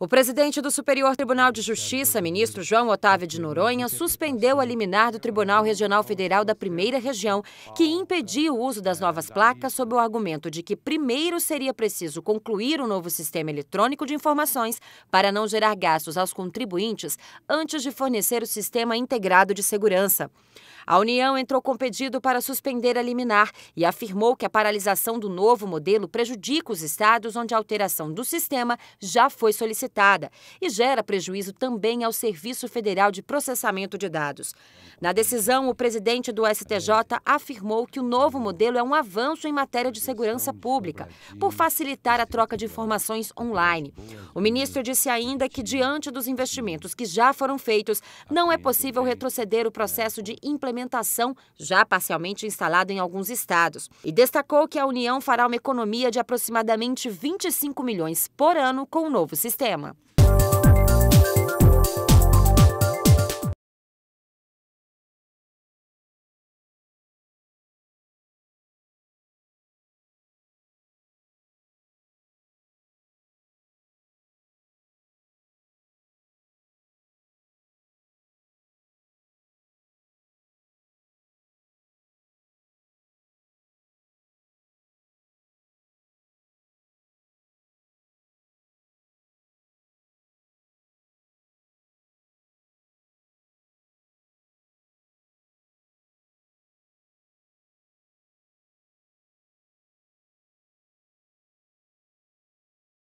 O presidente do Superior Tribunal de Justiça, ministro João Otávio de Noronha, suspendeu a liminar do Tribunal Regional Federal da Primeira Região, que impediu o uso das novas placas sob o argumento de que primeiro seria preciso concluir o um novo sistema eletrônico de informações para não gerar gastos aos contribuintes antes de fornecer o sistema integrado de segurança. A União entrou com pedido para suspender a liminar e afirmou que a paralisação do novo modelo prejudica os estados onde a alteração do sistema já foi solicitada e gera prejuízo também ao Serviço Federal de Processamento de Dados. Na decisão, o presidente do STJ afirmou que o novo modelo é um avanço em matéria de segurança pública, por facilitar a troca de informações online. O ministro disse ainda que, diante dos investimentos que já foram feitos, não é possível retroceder o processo de implementação já parcialmente instalado em alguns estados. E destacou que a União fará uma economia de aproximadamente 25 milhões por ano com o novo sistema. тема.